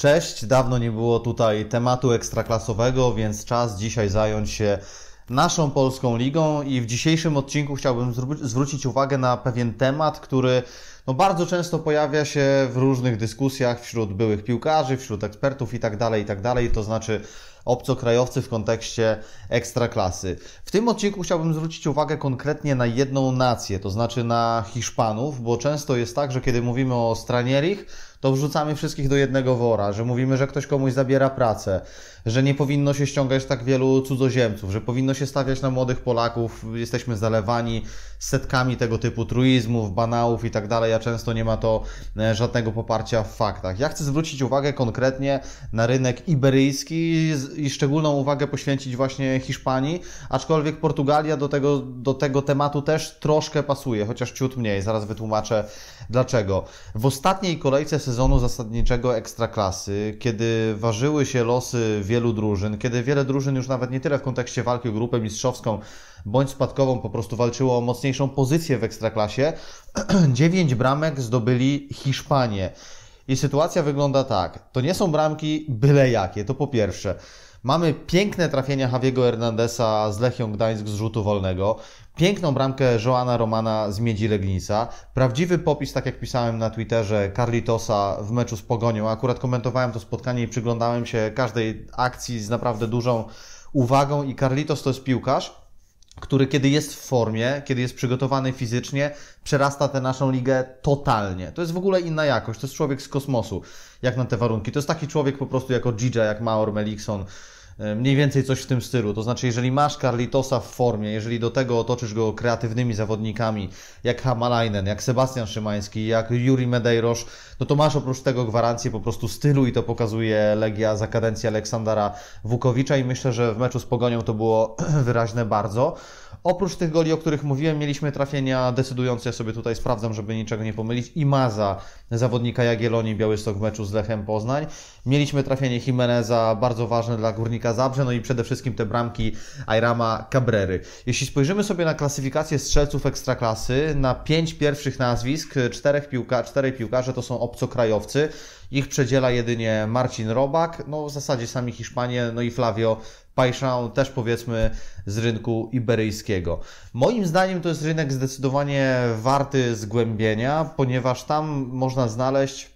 Cześć, dawno nie było tutaj tematu ekstraklasowego, więc czas dzisiaj zająć się naszą polską ligą i w dzisiejszym odcinku chciałbym zwrócić uwagę na pewien temat, który no bardzo często pojawia się w różnych dyskusjach wśród byłych piłkarzy, wśród ekspertów itd., tak itd., tak to znaczy obcokrajowcy w kontekście ekstraklasy. W tym odcinku chciałbym zwrócić uwagę konkretnie na jedną nację, to znaczy na Hiszpanów, bo często jest tak, że kiedy mówimy o stranierich, to wrzucamy wszystkich do jednego wora, że mówimy, że ktoś komuś zabiera pracę, że nie powinno się ściągać tak wielu cudzoziemców, że powinno się stawiać na młodych Polaków, jesteśmy zalewani setkami tego typu truizmów, banałów itd., tak często nie ma to e, żadnego poparcia w faktach. Ja chcę zwrócić uwagę konkretnie na rynek iberyjski i szczególną uwagę poświęcić właśnie Hiszpanii, aczkolwiek Portugalia do tego, do tego tematu też troszkę pasuje, chociaż ciut mniej. Zaraz wytłumaczę dlaczego. W ostatniej kolejce sezonu zasadniczego Ekstraklasy, kiedy ważyły się losy wielu drużyn, kiedy wiele drużyn już nawet nie tyle w kontekście walki o grupę mistrzowską, bądź spadkową po prostu walczyło o mocniejszą pozycję w ekstraklasie. 9 bramek zdobyli Hiszpanie. I sytuacja wygląda tak. To nie są bramki byle jakie, to po pierwsze. Mamy piękne trafienia Javiego Hernandeza z Lechią Gdańsk z rzutu wolnego, piękną bramkę Joana Romana z Miedzi Legnica, prawdziwy popis, tak jak pisałem na Twitterze, Carlitosa w meczu z Pogonią. Akurat komentowałem to spotkanie i przyglądałem się każdej akcji z naprawdę dużą uwagą i Carlitos to jest piłkarz, który kiedy jest w formie, kiedy jest przygotowany fizycznie, przerasta tę naszą ligę totalnie. To jest w ogóle inna jakość, to jest człowiek z kosmosu, jak na te warunki. To jest taki człowiek po prostu jako Gija, jak Maor Melikson, E, mniej więcej coś w tym stylu. To znaczy, jeżeli masz Carlitosa w formie, jeżeli do tego otoczysz go kreatywnymi zawodnikami, jak Hamalainen, jak Sebastian Szymański, jak Juri Medeiros, no to masz oprócz tego gwarancję po prostu stylu i to pokazuje Legia za kadencji Aleksandra Wukowicza i myślę, że w meczu z Pogonią to było wyraźne bardzo. Oprócz tych goli, o których mówiłem, mieliśmy trafienia decydujące. Ja sobie tutaj sprawdzam, żeby niczego nie pomylić. I Maza, zawodnika Jagiellonii Białystok w meczu z Lechem Poznań. Mieliśmy trafienie Jimeneza, bardzo ważne dla Górnika Zabrze, no i przede wszystkim te bramki Ayrama Cabrery. Jeśli spojrzymy sobie na klasyfikację strzelców Ekstraklasy, na pięć pierwszych nazwisk, czterech piłka, czterej piłkarzy to są obcokrajowcy. Ich przedziela jedynie Marcin Robak, no w zasadzie sami Hiszpanie, no i Flavio Paixão też powiedzmy z rynku iberyjskiego. Moim zdaniem to jest rynek zdecydowanie warty zgłębienia, ponieważ tam można znaleźć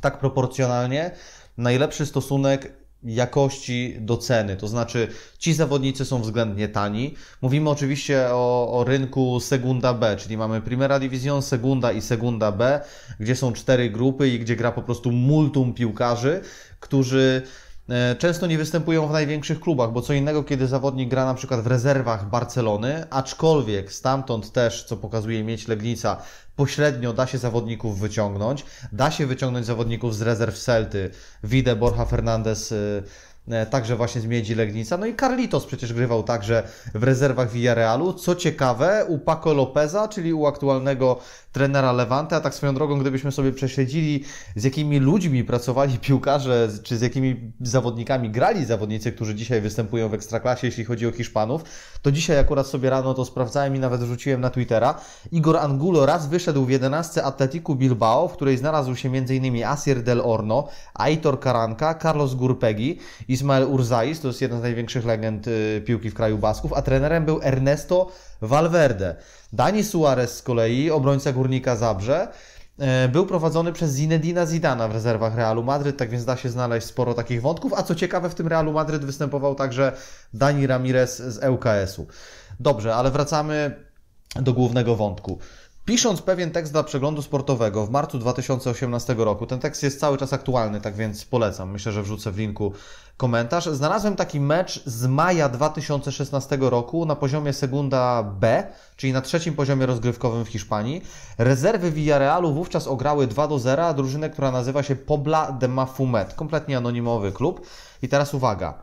tak proporcjonalnie najlepszy stosunek jakości do ceny. To znaczy, ci zawodnicy są względnie tani. Mówimy oczywiście o, o rynku Segunda B, czyli mamy Primera División, Segunda i Segunda B, gdzie są cztery grupy i gdzie gra po prostu multum piłkarzy, którzy E, często nie występują w największych klubach, bo co innego, kiedy zawodnik gra na przykład w rezerwach Barcelony, aczkolwiek stamtąd też, co pokazuje mieć Legnica, pośrednio da się zawodników wyciągnąć. Da się wyciągnąć zawodników z rezerw Celty. Widzę Borja Fernandez y, E, także właśnie z Miedzi Legnica. No i Carlitos przecież grywał także w rezerwach Villarealu. Co ciekawe, u Paco Lopeza, czyli u aktualnego trenera Levante, a tak swoją drogą, gdybyśmy sobie prześledzili, z jakimi ludźmi pracowali piłkarze, czy z jakimi zawodnikami grali zawodnicy, którzy dzisiaj występują w Ekstraklasie, jeśli chodzi o Hiszpanów, to dzisiaj akurat sobie rano to sprawdzałem i nawet rzuciłem na Twittera. Igor Angulo raz wyszedł w 11 Atletiku Bilbao, w której znalazł się m.in. Asier Del Orno, Aitor Karanka, Carlos Gurpegi i Ismael Urzais, to jest jeden z największych legend y, piłki w kraju Basków, a trenerem był Ernesto Valverde. Dani Suarez z kolei, obrońca Górnika Zabrze, y, był prowadzony przez Zinedina Zidana w rezerwach Realu Madryt, tak więc da się znaleźć sporo takich wątków, a co ciekawe w tym Realu Madryt występował także Dani Ramirez z ŁKS-u. Dobrze, ale wracamy do głównego wątku. Pisząc pewien tekst dla przeglądu sportowego w marcu 2018 roku, ten tekst jest cały czas aktualny, tak więc polecam. Myślę, że wrzucę w linku komentarz. Znalazłem taki mecz z maja 2016 roku na poziomie Segunda B, czyli na trzecim poziomie rozgrywkowym w Hiszpanii. Rezerwy Villarealu wówczas ograły 2 do 0 drużynę, która nazywa się Pobla de Mafumet. Kompletnie anonimowy klub. I teraz uwaga.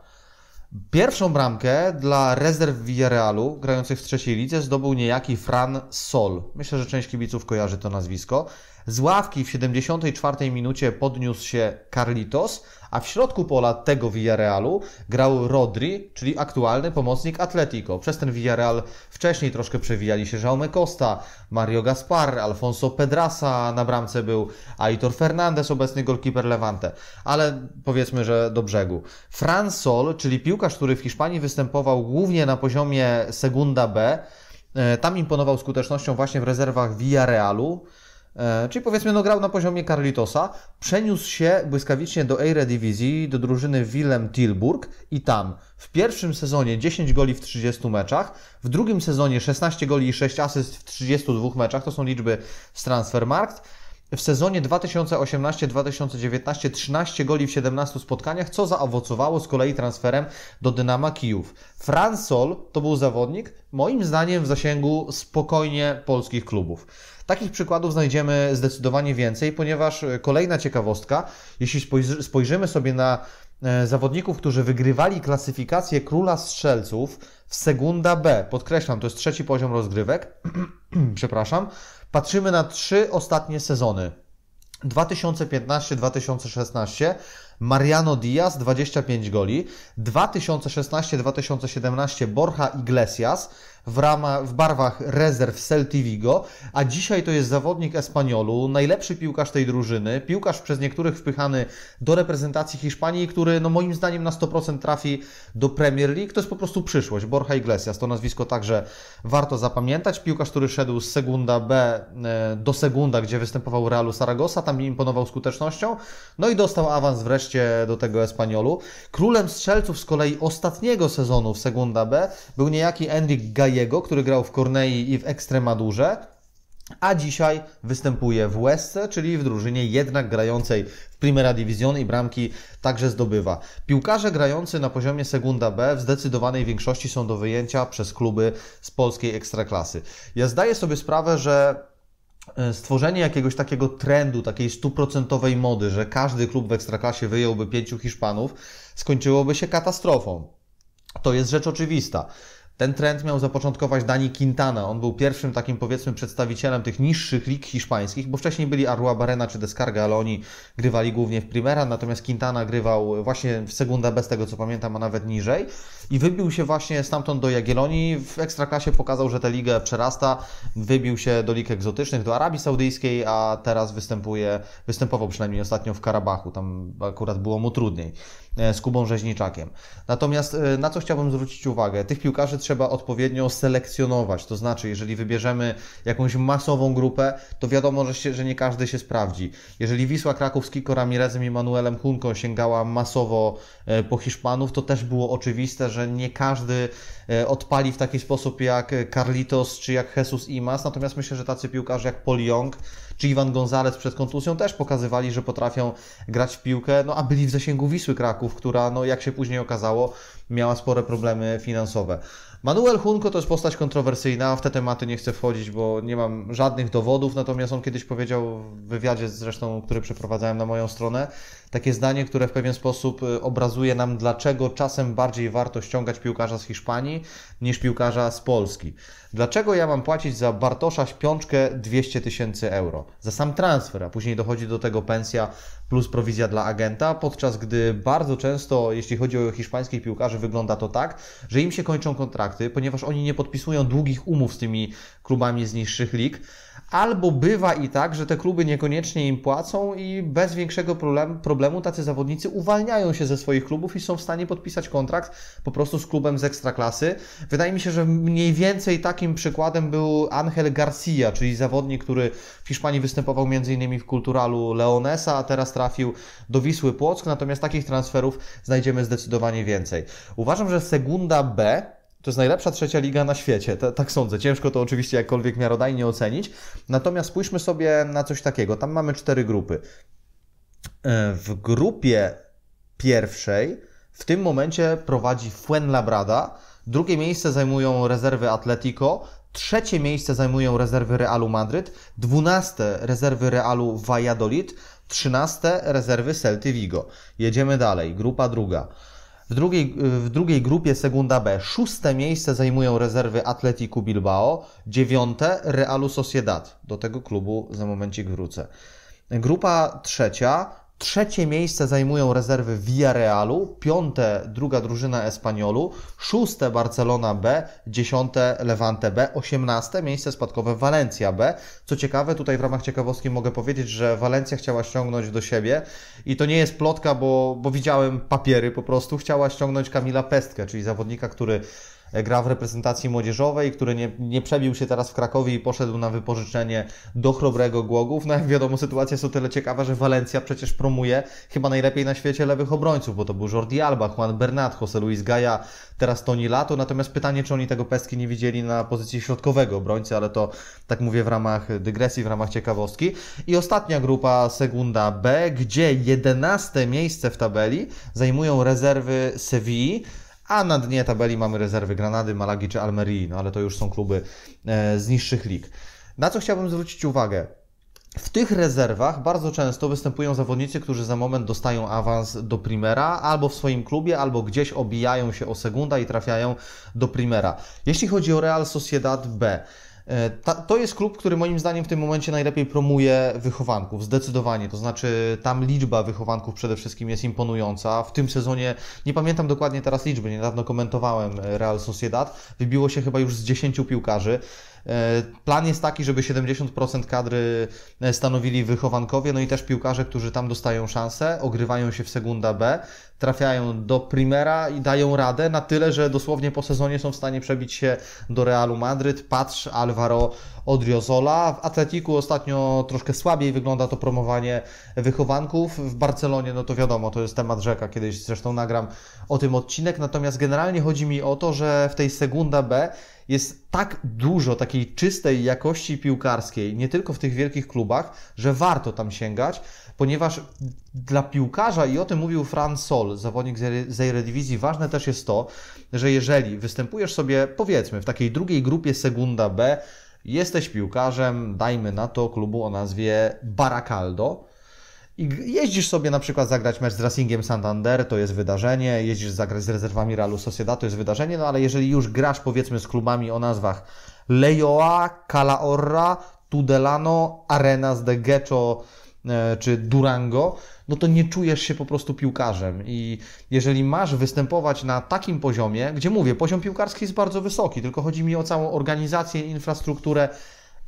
Pierwszą bramkę dla rezerw Villarealu, grających w trzeciej lidze, zdobył niejaki Fran Sol. Myślę, że część kibiców kojarzy to nazwisko. Z ławki w 74 minucie podniósł się Carlitos, a w środku pola tego Villarealu grał Rodri, czyli aktualny pomocnik Atletico. Przez ten Villareal wcześniej troszkę przewijali się Jaume Costa, Mario Gaspar, Alfonso Pedrasa na bramce był, Aitor Fernandez, obecny golkiper Levante, ale powiedzmy, że do brzegu. Fran Sol, czyli piłkarz, który w Hiszpanii występował głównie na poziomie Segunda B, e, tam imponował skutecznością właśnie w rezerwach Villarealu. Realu. E, czyli powiedzmy, no grał na poziomie Carlitosa, przeniósł się błyskawicznie do Eredivisie, do drużyny Willem Tilburg i tam w pierwszym sezonie 10 goli w 30 meczach, w drugim sezonie 16 goli i 6 asyst w 32 meczach, to są liczby z Transfermarkt. W sezonie 2018-2019 13 goli w 17 spotkaniach, co zaowocowało z kolei transferem do Dynama Kijów. Franz Sol to był zawodnik, moim zdaniem, w zasięgu spokojnie polskich klubów. Takich przykładów znajdziemy zdecydowanie więcej, ponieważ e, kolejna ciekawostka, jeśli spojrzymy sobie na e, zawodników, którzy wygrywali klasyfikację króla strzelców w Segunda B, podkreślam, to jest trzeci poziom rozgrywek, przepraszam, patrzymy na trzy ostatnie sezony. 2015-2016 Mariano Diaz 25 goli, 2016-2017 Borja Iglesias w, w barwach rezerw Celti Vigo, a dzisiaj to jest zawodnik Espaniolu, najlepszy piłkarz tej drużyny, piłkarz przez niektórych wpychany do reprezentacji Hiszpanii, który no moim zdaniem na 100% trafi do Premier League. To jest po prostu przyszłość. Borja Iglesias, to nazwisko także warto zapamiętać. Piłkarz, który szedł z Segunda B e, do Segunda, gdzie występował Realu Saragossa, tam imponował skutecznością, no i dostał awans wreszcie do tego Espaniolu. Królem strzelców z kolei ostatniego sezonu w Segunda B był niejaki Enrique Gaj jego, który grał w Kornei i w Ekstremadurze, a dzisiaj występuje w Łesce, czyli w drużynie jednak grającej w Primera División i bramki także zdobywa. Piłkarze grający na poziomie Segunda B w zdecydowanej większości są do wyjęcia przez kluby z polskiej ekstraklasy. Ja zdaję sobie sprawę, że e, stworzenie jakiegoś takiego trendu, takiej stuprocentowej mody, że każdy klub w Ekstraklasie wyjąłby pięciu Hiszpanów, skończyłoby się katastrofą. To jest rzecz oczywista. Ten trend miał zapoczątkować Dani Quintana. On był pierwszym takim powiedzmy przedstawicielem tych niższych lig hiszpańskich, bo wcześniej byli Arua Barena czy Descarga, ale oni grywali głównie w Primera, natomiast Quintana grywał właśnie w Segunda bez tego co pamiętam, a nawet niżej. I wybił się właśnie stamtąd do Jagiellonii. W Ekstraklasie pokazał, że tę ligę przerasta. Wybił się do lig egzotycznych, do Arabii Saudyjskiej, a teraz występuje, występował przynajmniej ostatnio w Karabachu. Tam akurat było mu trudniej e, z Kubą Rzeźniczakiem. Natomiast e, na co chciałbym zwrócić uwagę? Tych piłkarzy trzeba odpowiednio selekcjonować. To znaczy, jeżeli wybierzemy jakąś masową grupę, to wiadomo, że, się, że nie każdy się sprawdzi. Jeżeli Wisła Kraków z Kiko Ramirezem i Manuelem Hunką sięgała masowo e, po Hiszpanów, to też było oczywiste, że nie każdy e, odpali w taki sposób jak Carlitos czy jak Jesus Imas. Natomiast myślę, że tacy piłkarze jak Poliong czy Iwan Gonzalez przed kontuzją też pokazywali, że potrafią grać w piłkę, no a byli w zasięgu Wisły Kraków, która, no jak się później okazało, miała spore problemy finansowe. Manuel Hunko to jest postać kontrowersyjna, w te tematy nie chcę wchodzić, bo nie mam żadnych dowodów, natomiast on kiedyś powiedział w wywiadzie zresztą, który przeprowadzałem na moją stronę, takie zdanie, które w pewien sposób y, obrazuje nam, dlaczego czasem bardziej warto ściągać piłkarza z Hiszpanii niż piłkarza z Polski. Dlaczego ja mam płacić za Bartosza Śpiączkę 200 tysięcy euro? Za sam transfer, a później dochodzi do tego pensja plus prowizja dla agenta, podczas gdy bardzo często, jeśli chodzi o hiszpańskich piłkarzy, wygląda to tak, że im się kończą kontrakty, ponieważ oni nie podpisują długich umów z tymi klubami z niższych lig. Albo bywa i tak, że te kluby niekoniecznie im płacą i bez większego problem, problemu tacy zawodnicy uwalniają się ze swoich klubów i są w stanie podpisać kontrakt po prostu z klubem z ekstraklasy. Wydaje mi się, że mniej więcej takim przykładem był Angel Garcia, czyli zawodnik, który w Hiszpanii występował m.in. w Kulturalu Leonesa, a teraz trafił do Wisły Płock, natomiast takich transferów znajdziemy zdecydowanie więcej. Uważam, że Segunda B to jest najlepsza trzecia liga na świecie, T tak sądzę. Ciężko to oczywiście jakkolwiek miarodajnie ocenić. Natomiast spójrzmy sobie na coś takiego. Tam mamy cztery grupy. E, w grupie pierwszej w tym momencie prowadzi Fuenlabrada, drugie miejsce zajmują rezerwy Atletico, trzecie miejsce zajmują rezerwy Realu Madryt, dwunaste rezerwy Realu Valladolid, 13 rezerwy Celty Vigo. Jedziemy dalej, grupa druga. W drugiej, w drugiej grupie Segunda B szóste miejsce zajmują rezerwy Atletiku Bilbao, dziewiąte Realu Sociedad. Do tego klubu za momencik wrócę. Grupa trzecia Trzecie miejsce zajmują rezerwy Villarealu, piąte druga drużyna Espaniolu, szóste Barcelona B, dziesiąte Levante B, osiemnaste miejsce spadkowe Valencia B. Co ciekawe, tutaj w ramach ciekawostki mogę powiedzieć, że Valencia chciała ściągnąć do siebie i to nie jest plotka, bo, bo widziałem papiery po prostu, chciała ściągnąć Kamila Pestkę, czyli zawodnika, który E, gra w reprezentacji młodzieżowej, który nie, nie przebił się teraz w Krakowie i poszedł na wypożyczenie do Chrobrego Głogów. No jak wiadomo, sytuacja jest o tyle ciekawa, że Walencja przecież promuje chyba najlepiej na świecie lewych obrońców, bo to był Jordi Alba, Juan Bernat, Jose Luis Gaia, teraz Toni Lato. Natomiast pytanie, czy oni tego Peski nie widzieli na pozycji środkowego obrońcy, ale to tak mówię w ramach dygresji, w ramach ciekawostki. I ostatnia grupa, Segunda B, gdzie 11 miejsce w tabeli zajmują rezerwy Sewilli a na dnie tabeli mamy rezerwy Granady, Malagi czy Almerii, no ale to już są kluby e, z niższych lig. Na co chciałbym zwrócić uwagę? W tych rezerwach bardzo często występują zawodnicy, którzy za moment dostają awans do Primera, albo w swoim klubie, albo gdzieś obijają się o segunda i trafiają do Primera. Jeśli chodzi o Real Sociedad B, E, ta, to jest klub, który moim zdaniem w tym momencie najlepiej promuje wychowanków, zdecydowanie. To znaczy, tam liczba wychowanków przede wszystkim jest imponująca. W tym sezonie, nie pamiętam dokładnie teraz liczby, niedawno komentowałem Real Sociedad, wybiło się chyba już z 10 piłkarzy. E, plan jest taki, żeby 70% kadry e, stanowili wychowankowie, no i też piłkarze, którzy tam dostają szansę, ogrywają się w Segunda B, trafiają do Primera i dają radę na tyle, że dosłownie po sezonie są w stanie przebić się do Realu Madryt. Patrz Alvaro Odriozola. W Atletiku ostatnio troszkę słabiej wygląda to promowanie wychowanków. W Barcelonie, no to wiadomo, to jest temat rzeka, kiedyś zresztą nagram o tym odcinek. Natomiast generalnie chodzi mi o to, że w tej Segunda B jest tak dużo takiej czystej jakości piłkarskiej, nie tylko w tych wielkich klubach, że warto tam sięgać, ponieważ dla piłkarza, i o tym mówił Fran Sol, zawodnik z Eredivisji, ważne też jest to, że jeżeli występujesz sobie, powiedzmy, w takiej drugiej grupie Segunda B, jesteś piłkarzem, dajmy na to, klubu o nazwie Barakaldo, i jeździsz sobie na przykład zagrać mecz z Racingiem Santander, to jest wydarzenie, jeździsz zagrać z rezerwami Realu Sociedad, to jest wydarzenie, no ale jeżeli już grasz powiedzmy z klubami o nazwach Lejoa, Calahorra, Tudelano, Arenas de Gecho e, czy Durango, no to nie czujesz się po prostu piłkarzem. I jeżeli masz występować na takim poziomie, gdzie mówię, poziom piłkarski jest bardzo wysoki, tylko chodzi mi o całą organizację, infrastrukturę,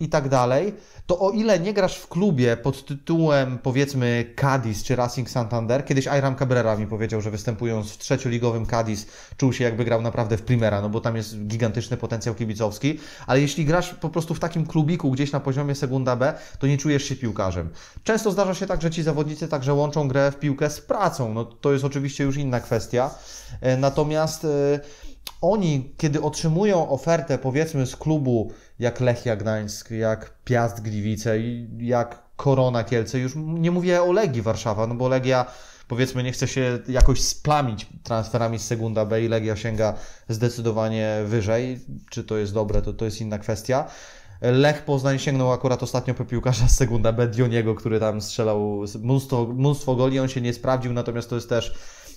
i tak dalej, to o ile nie grasz w klubie pod tytułem powiedzmy Cadiz czy Racing Santander, kiedyś Iram Cabrera mi powiedział, że występując w trzecioligowym Cadiz czuł się jakby grał naprawdę w Primera, no bo tam jest gigantyczny potencjał kibicowski, ale jeśli grasz po prostu w takim klubiku gdzieś na poziomie Segunda B, to nie czujesz się piłkarzem. Często zdarza się tak, że ci zawodnicy także łączą grę w piłkę z pracą, no to jest oczywiście już inna kwestia, e, natomiast... Yy, oni, kiedy otrzymują ofertę, powiedzmy, z klubu jak Lechia Gdańsk, jak Piast Gliwice, jak Korona Kielce, już nie mówię o Legii Warszawa, no bo Legia powiedzmy nie chce się jakoś splamić transferami z Segunda B i Legia sięga zdecydowanie wyżej. Czy to jest dobre, to, to jest inna kwestia. Lech Poznań sięgnął akurat ostatnio po piłkarza z Segunda B, Dioniego, który tam strzelał mnóstwo, mnóstwo goli, on się nie sprawdził, natomiast to jest też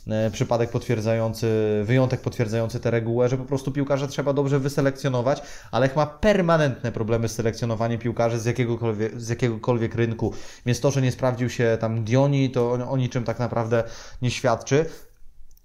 E, przypadek potwierdzający, wyjątek potwierdzający tę regułę, że po prostu piłkarza trzeba dobrze wyselekcjonować. Alech ma permanentne problemy z selekcjonowaniem piłkarzy z jakiegokolwiek, z jakiegokolwiek rynku, więc to, że nie sprawdził się tam Dioni, to o, o niczym tak naprawdę nie świadczy.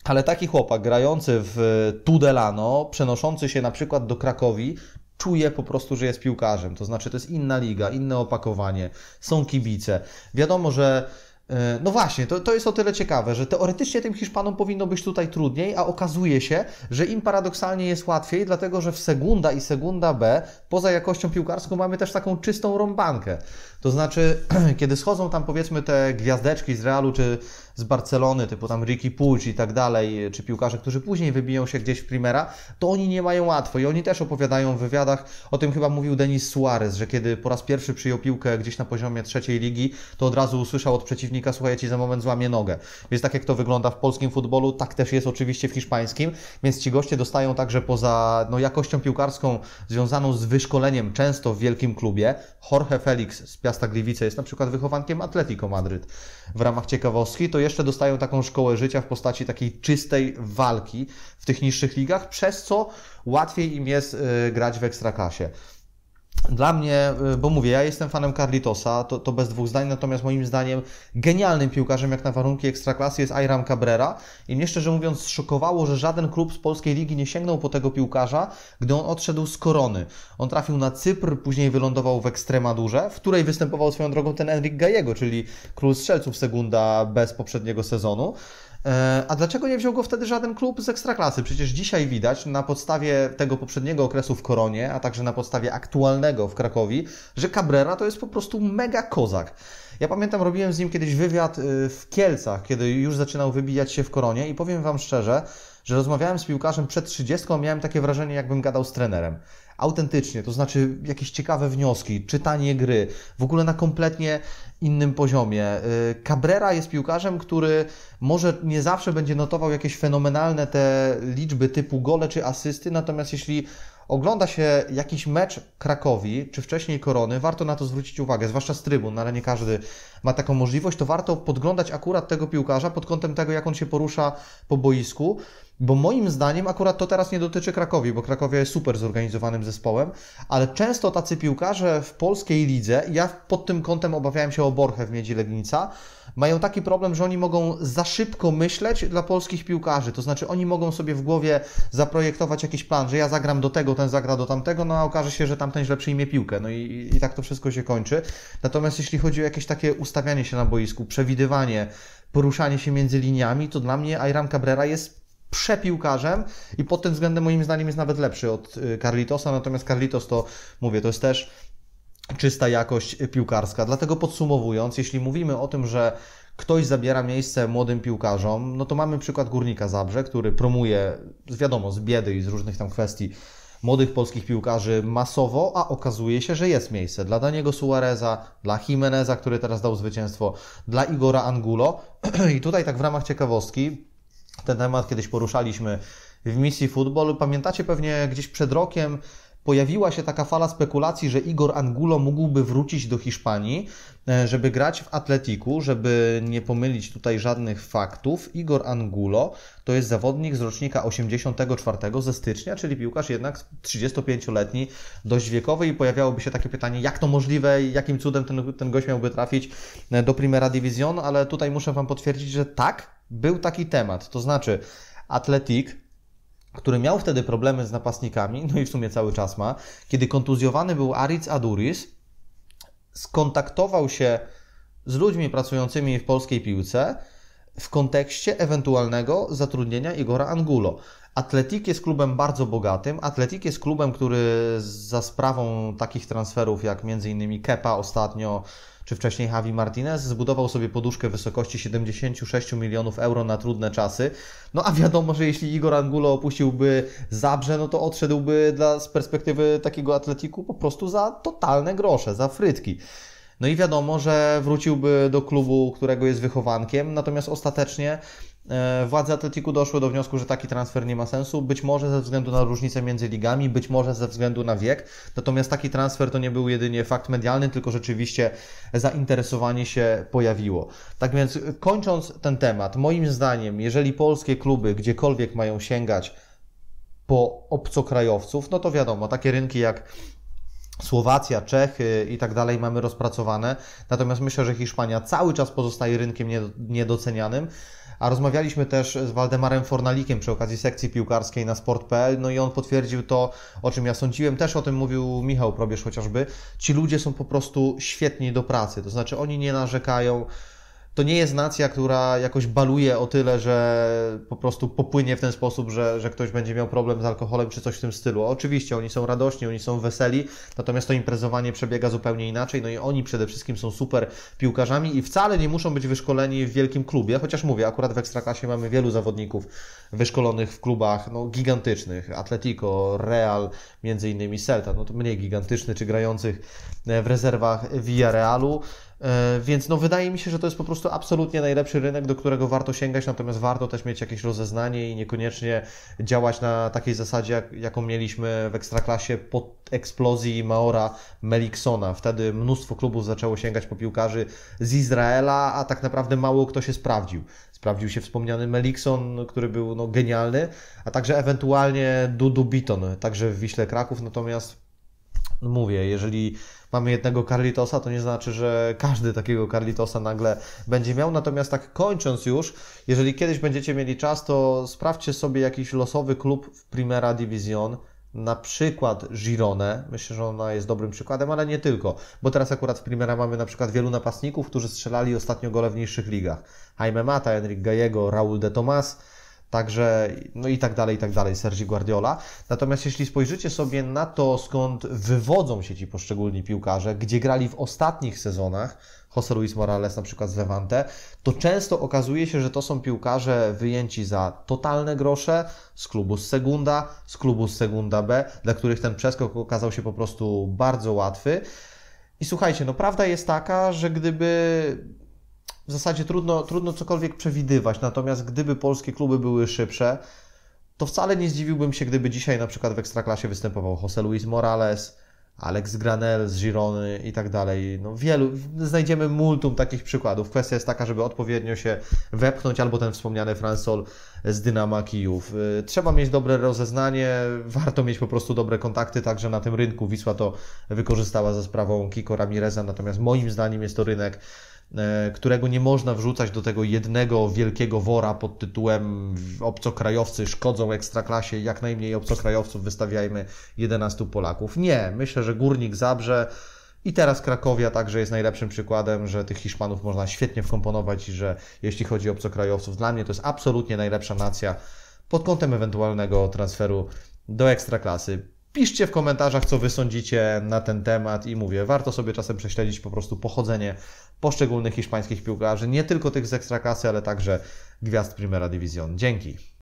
Ale taki chłopak grający w Tudelano, przenoszący się na przykład do Krakowi, czuje po prostu, że jest piłkarzem. To znaczy, to jest inna liga, inne opakowanie, są kibice. Wiadomo, że E, no właśnie, to, to jest o tyle ciekawe, że teoretycznie tym Hiszpanom powinno być tutaj trudniej, a okazuje się, że im paradoksalnie jest łatwiej, dlatego że w Segunda i Segunda B poza jakością piłkarską mamy też taką czystą rąbankę. To znaczy, kiedy schodzą tam powiedzmy te gwiazdeczki z Realu czy z Barcelony, typu tam Ricky Puig i tak dalej, czy piłkarze, którzy później wybiją się gdzieś w Primera, to oni nie mają łatwo i oni też opowiadają w wywiadach, o tym chyba mówił Denis Suarez, że kiedy po raz pierwszy przyjął piłkę gdzieś na poziomie trzeciej ligi, to od razu usłyszał od przeciwnika, słuchajcie za moment złamie nogę. Więc tak jak to wygląda w polskim futbolu, tak też jest oczywiście w hiszpańskim, więc ci goście dostają także poza no, jakością piłkarską związaną z wyszkoleniem, często w wielkim klubie, Jorge Felix z Piasta Gliwice jest na przykład wychowankiem Atletico Madryt. W ramach ciekawostki to jeszcze dostają taką szkołę życia w postaci takiej czystej walki w tych niższych ligach, przez co łatwiej im jest y, grać w Ekstraklasie dla mnie, y, bo mówię, ja jestem fanem Carlitosa, to, to bez dwóch zdań, natomiast moim zdaniem genialnym piłkarzem jak na warunki ekstraklasy jest Ayram Cabrera i mnie szczerze mówiąc szokowało, że żaden klub z polskiej ligi nie sięgnął po tego piłkarza, gdy on odszedł z Korony. On trafił na Cypr, później wylądował w Ekstremadurze, w której występował swoją drogą ten Enrique Gaiego, czyli król strzelców Segunda bez poprzedniego sezonu. E, a dlaczego nie wziął go wtedy żaden klub z ekstraklasy? Przecież dzisiaj widać na podstawie tego poprzedniego okresu w Koronie, a także na podstawie aktualnego w Krakowi, że Cabrera to jest po prostu mega kozak. Ja pamiętam, robiłem z nim kiedyś wywiad y, w Kielcach, kiedy już zaczynał wybijać się w Koronie i powiem Wam szczerze, że rozmawiałem z piłkarzem przed 30, miałem takie wrażenie, jakbym gadał z trenerem. Autentycznie, to znaczy jakieś ciekawe wnioski, czytanie gry, w ogóle na kompletnie innym poziomie. Y, Cabrera jest piłkarzem, który może nie zawsze będzie notował jakieś fenomenalne te liczby typu gole czy asysty, natomiast jeśli ogląda się jakiś mecz Krakowi, czy wcześniej Korony, warto na to zwrócić uwagę, zwłaszcza z trybun, ale nie każdy ma taką możliwość, to warto podglądać akurat tego piłkarza pod kątem tego, jak on się porusza po boisku, bo moim zdaniem akurat to teraz nie dotyczy Krakowi, bo Krakowia jest super zorganizowanym zespołem, ale często tacy piłkarze w polskiej lidze, ja pod tym kątem obawiałem się o Michał w Miedzi Legnica, mają taki problem, że oni mogą za szybko myśleć dla polskich piłkarzy. To znaczy, oni mogą sobie w głowie zaprojektować jakiś plan, że ja zagram do tego, ten zagra do tamtego, no a okaże się, że tamten źle przyjmie piłkę. No i, i tak to wszystko się kończy. Natomiast jeśli chodzi o jakieś takie ustawianie się na boisku, przewidywanie, poruszanie się między liniami, to dla mnie Ayram Cabrera jest przepiłkarzem i pod tym względem moim zdaniem jest nawet lepszy od y, Carlitosa, natomiast Carlitos to, mówię, to jest też czysta jakość piłkarska. Dlatego podsumowując, jeśli mówimy o tym, że ktoś zabiera miejsce młodym piłkarzom, no to mamy przykład Górnika Zabrze, który promuje, wiadomo, z biedy i z różnych tam kwestii młodych polskich piłkarzy masowo, a okazuje się, że jest miejsce dla Daniego Suareza, dla Jimeneza, który teraz dał zwycięstwo, dla Igora Angulo. I tutaj tak w ramach ciekawostki, ten temat kiedyś poruszaliśmy w misji futbol. Pamiętacie pewnie gdzieś przed rokiem pojawiła się taka fala spekulacji, że Igor Angulo mógłby wrócić do Hiszpanii, e, żeby grać w Atletiku, żeby nie pomylić tutaj żadnych faktów. Igor Angulo to jest zawodnik z rocznika 84 ze stycznia, czyli piłkarz jednak 35-letni, dość wiekowy i pojawiałoby się takie pytanie, jak to możliwe, jakim cudem ten, ten gość miałby trafić e, do Primera Division, ale tutaj muszę Wam potwierdzić, że tak, był taki temat, to znaczy Atletik który miał wtedy problemy z napastnikami, no i w sumie cały czas ma, kiedy kontuzjowany był Ariz Aduris, skontaktował się z ludźmi pracującymi w polskiej piłce w kontekście ewentualnego zatrudnienia Igora Angulo. Atletik jest klubem bardzo bogatym. Atletik jest klubem, który za sprawą takich transferów jak m.in. Kepa ostatnio, czy wcześniej Javi Martinez, zbudował sobie poduszkę wysokości 76 milionów euro na trudne czasy. No a wiadomo, że jeśli Igor Angulo opuściłby Zabrze, no to odszedłby dla, z perspektywy takiego atletiku po prostu za totalne grosze, za frytki. No i wiadomo, że wróciłby do klubu, którego jest wychowankiem, natomiast ostatecznie E, władze Atletiku doszły do wniosku, że taki transfer nie ma sensu. Być może ze względu na różnicę między ligami, być może ze względu na wiek. Natomiast taki transfer to nie był jedynie fakt medialny, tylko rzeczywiście zainteresowanie się pojawiło. Tak więc kończąc ten temat, moim zdaniem, jeżeli polskie kluby gdziekolwiek mają sięgać po obcokrajowców, no to wiadomo, takie rynki jak Słowacja, Czechy i tak dalej mamy rozpracowane. Natomiast myślę, że Hiszpania cały czas pozostaje rynkiem niedocenianym. A rozmawialiśmy też z Waldemarem Fornalikiem przy okazji sekcji piłkarskiej na sport.pl, no i on potwierdził to, o czym ja sądziłem. Też o tym mówił Michał Probierz chociażby. Ci ludzie są po prostu świetni do pracy, to znaczy oni nie narzekają to nie jest nacja, która jakoś baluje o tyle, że po prostu popłynie w ten sposób, że, że ktoś będzie miał problem z alkoholem czy coś w tym stylu. Oczywiście oni są radośni, oni są weseli, natomiast to imprezowanie przebiega zupełnie inaczej, no i oni przede wszystkim są super piłkarzami i wcale nie muszą być wyszkoleni w wielkim klubie, chociaż mówię, akurat w Ekstraklasie mamy wielu zawodników wyszkolonych w klubach no, gigantycznych, Atletico, Real, między innymi Celta, no to mniej gigantyczny, czy grających e, w rezerwach Villarrealu. Realu E, więc no wydaje mi się, że to jest po prostu absolutnie najlepszy rynek, do którego warto sięgać, natomiast warto też mieć jakieś rozeznanie i niekoniecznie działać na takiej zasadzie, jak, jaką mieliśmy w Ekstraklasie po eksplozji Maora Meliksona. Wtedy mnóstwo klubów zaczęło sięgać po piłkarzy z Izraela, a tak naprawdę mało kto się sprawdził. Sprawdził się wspomniany Melikson, który był no, genialny, a także ewentualnie Dudu Biton, także w Wiśle Kraków, natomiast no mówię, jeżeli mamy jednego Carlitosa, to nie znaczy, że każdy takiego Carlitosa nagle będzie miał. Natomiast tak kończąc już, jeżeli kiedyś będziecie mieli czas, to sprawdźcie sobie jakiś losowy klub w Primera Division, na przykład Gironę, myślę, że ona jest dobrym przykładem, ale nie tylko, bo teraz akurat w Primera mamy na przykład wielu napastników, którzy strzelali ostatnio gole w niższych ligach. Jaime Mata, Enrique Gallego, Raul de Tomas, Także, no i tak dalej, i tak dalej, Sergi Guardiola. Natomiast jeśli spojrzycie sobie na to, skąd wywodzą się ci poszczególni piłkarze, gdzie grali w ostatnich sezonach, José Luis Morales na przykład z Levante, to często okazuje się, że to są piłkarze wyjęci za totalne grosze z klubu z Segunda, z klubu z Segunda B, dla których ten przeskok okazał się po prostu bardzo łatwy. I słuchajcie, no prawda jest taka, że gdyby w zasadzie trudno, trudno cokolwiek przewidywać. Natomiast gdyby polskie kluby były szybsze, to wcale nie zdziwiłbym się, gdyby dzisiaj na przykład w Ekstraklasie występował José Luis Morales, Alex Granel z Girony i tak dalej. No wielu, znajdziemy multum takich przykładów. Kwestia jest taka, żeby odpowiednio się wepchnąć, albo ten wspomniany Fransol z Dynama Kijów. Y, trzeba mieć dobre rozeznanie, warto mieć po prostu dobre kontakty, także na tym rynku Wisła to wykorzystała za sprawą Kiko Ramireza, natomiast moim zdaniem jest to rynek E, którego nie można wrzucać do tego jednego wielkiego wora pod tytułem obcokrajowcy szkodzą ekstraklasie, jak najmniej obcokrajowców wystawiajmy 11 Polaków. Nie, myślę, że Górnik Zabrze i teraz Krakowia także jest najlepszym przykładem, że tych Hiszpanów można świetnie wkomponować i że jeśli chodzi o obcokrajowców, dla mnie to jest absolutnie najlepsza nacja pod kątem ewentualnego transferu do ekstraklasy. Piszcie w komentarzach, co wy sądzicie na ten temat i mówię, warto sobie czasem prześledzić po prostu pochodzenie poszczególnych hiszpańskich piłkarzy, nie tylko tych z Ekstraklasy, ale także gwiazd Primera División. Dzięki!